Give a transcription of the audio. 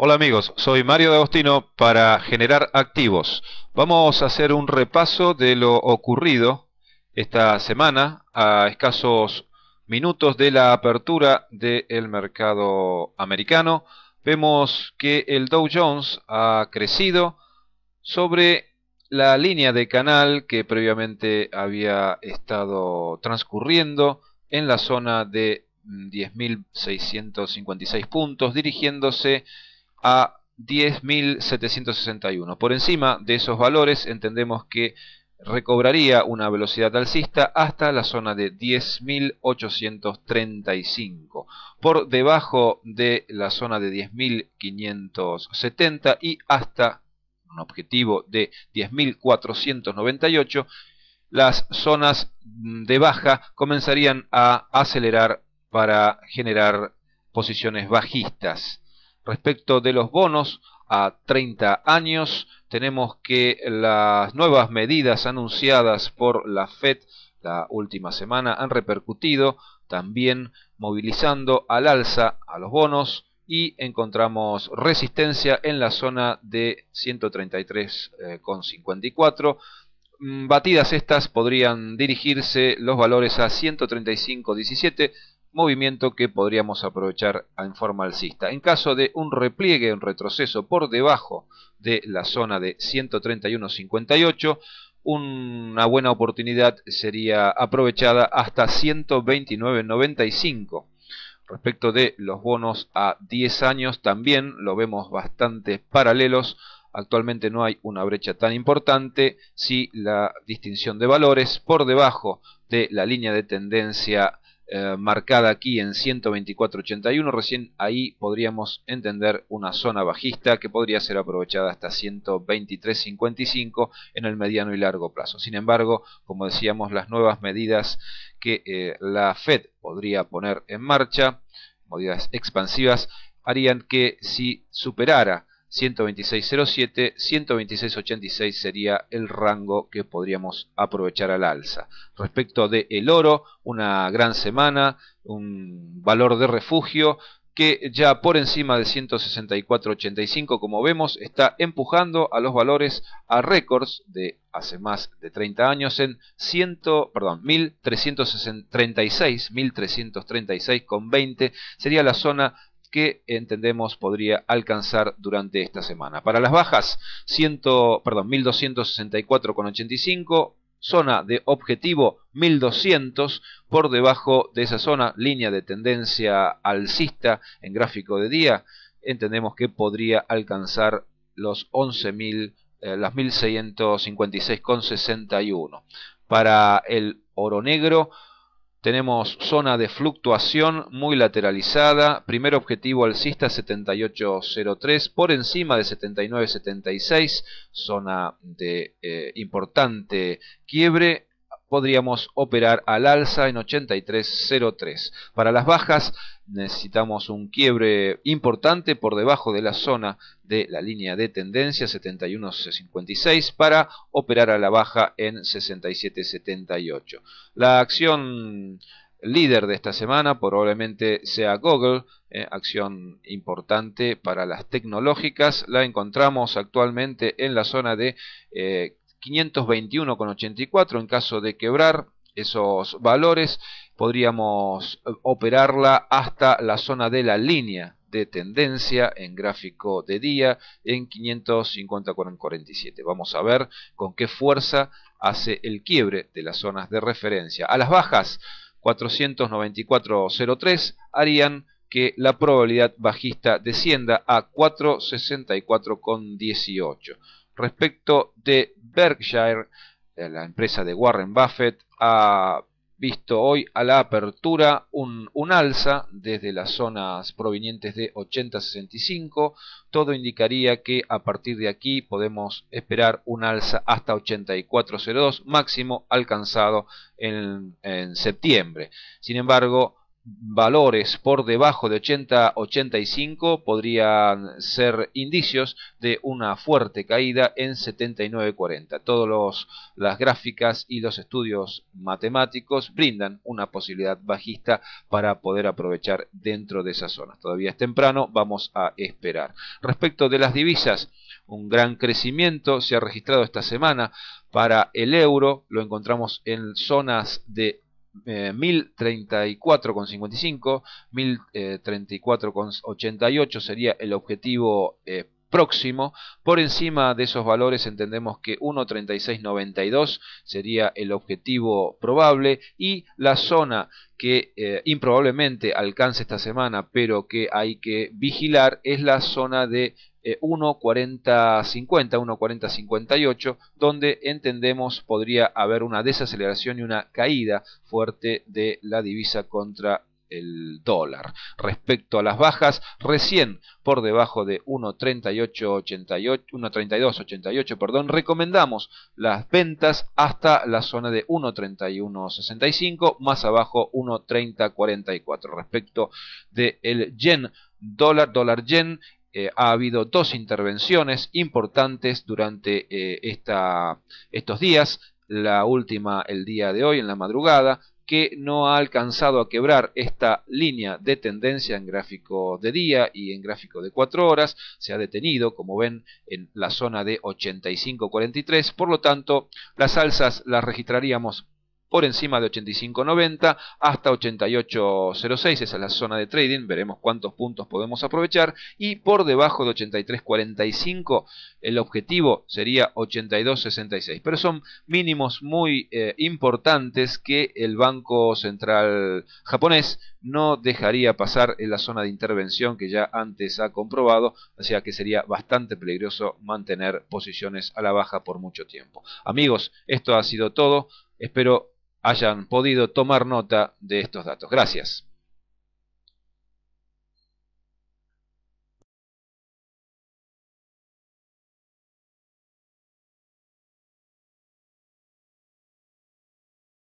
Hola amigos, soy Mario D'Agostino para Generar Activos. Vamos a hacer un repaso de lo ocurrido esta semana a escasos minutos de la apertura del mercado americano. Vemos que el Dow Jones ha crecido sobre la línea de canal que previamente había estado transcurriendo en la zona de 10.656 puntos, dirigiéndose a 10.761. Por encima de esos valores entendemos que recobraría una velocidad alcista hasta la zona de 10.835, por debajo de la zona de 10.570 y hasta un objetivo de 10.498, las zonas de baja comenzarían a acelerar para generar posiciones bajistas. Respecto de los bonos a 30 años, tenemos que las nuevas medidas anunciadas por la Fed la última semana han repercutido también movilizando al alza a los bonos y encontramos resistencia en la zona de 133,54. Mm, batidas estas podrían dirigirse los valores a 135,17, movimiento que podríamos aprovechar en forma alcista. En caso de un repliegue, un retroceso por debajo de la zona de 131.58, una buena oportunidad sería aprovechada hasta 129.95. Respecto de los bonos a 10 años, también lo vemos bastante paralelos. Actualmente no hay una brecha tan importante si la distinción de valores por debajo de la línea de tendencia eh, marcada aquí en 124.81, recién ahí podríamos entender una zona bajista que podría ser aprovechada hasta 123.55 en el mediano y largo plazo. Sin embargo, como decíamos, las nuevas medidas que eh, la Fed podría poner en marcha, medidas expansivas, harían que si superara 126.07, 126.86 sería el rango que podríamos aprovechar al alza. Respecto de el oro, una gran semana, un valor de refugio que ya por encima de 164.85 como vemos está empujando a los valores a récords de hace más de 30 años en 100, perdón, 1336, 1.336.20 sería la zona que entendemos podría alcanzar durante esta semana. Para las bajas, 100, perdón, 1264,85, zona de objetivo 1200 por debajo de esa zona, línea de tendencia alcista en gráfico de día, entendemos que podría alcanzar los 11.000, eh, las 1656,61. Para el oro negro, tenemos zona de fluctuación muy lateralizada, primer objetivo alcista 7803 por encima de 7976, zona de eh, importante quiebre podríamos operar al alza en 83.03. Para las bajas necesitamos un quiebre importante por debajo de la zona de la línea de tendencia 71.56 para operar a la baja en 67.78. La acción líder de esta semana probablemente sea Google, eh, acción importante para las tecnológicas. La encontramos actualmente en la zona de eh, 521,84 en caso de quebrar esos valores podríamos eh, operarla hasta la zona de la línea de tendencia en gráfico de día en 550,47. Vamos a ver con qué fuerza hace el quiebre de las zonas de referencia. A las bajas 494,03 harían que la probabilidad bajista descienda a 464,18 respecto de Berkshire, eh, la empresa de Warren Buffett, ha visto hoy a la apertura un, alza desde las zonas provenientes de 80-65. Todo indicaría que a partir de aquí podemos esperar un alza hasta 84.02, máximo alcanzado en, en septiembre. Sin embargo, valores por debajo de 80-85 podrían ser indicios de una fuerte caída en 79-40. Todas las gráficas y los estudios matemáticos brindan una posibilidad bajista para poder aprovechar dentro de esas zonas. Todavía es temprano, vamos a esperar. Respecto de las divisas, un gran crecimiento se ha registrado esta semana para el euro, lo encontramos en zonas de eh, 1034,55, 1034,88 eh, sería el objetivo eh, próximo. Por encima de esos valores entendemos que 1.3692 sería el objetivo probable y la zona que eh, improbablemente alcance esta semana pero que hay que vigilar es la zona de 1.4050, eh, 1.4058 donde entendemos podría haber una desaceleración y una caída fuerte de la divisa contra el dólar. Respecto a las bajas, recién por debajo de 1.32.88, perdón, recomendamos las ventas hasta la zona de 1.31.65, más abajo 1.30.44. Respecto del yen dólar, dólar yen, eh, ha habido dos intervenciones importantes durante eh, esta, estos días. La última el día de hoy en la madrugada, que no ha alcanzado a quebrar esta línea de tendencia en gráfico de día y en gráfico de 4 horas, se ha detenido, como ven, en la zona de 85.43, por lo tanto, las alzas las registraríamos por encima de 85.90 hasta 88.06, esa es la zona de trading, veremos cuántos puntos podemos aprovechar, y por debajo de 83.45 el objetivo sería 82.66, pero son mínimos muy eh, importantes que el Banco Central japonés no dejaría pasar en la zona de intervención que ya antes ha comprobado, o sea que sería bastante peligroso mantener posiciones a la baja por mucho tiempo. Amigos, esto ha sido todo, espero hayan podido tomar nota de estos datos. Gracias.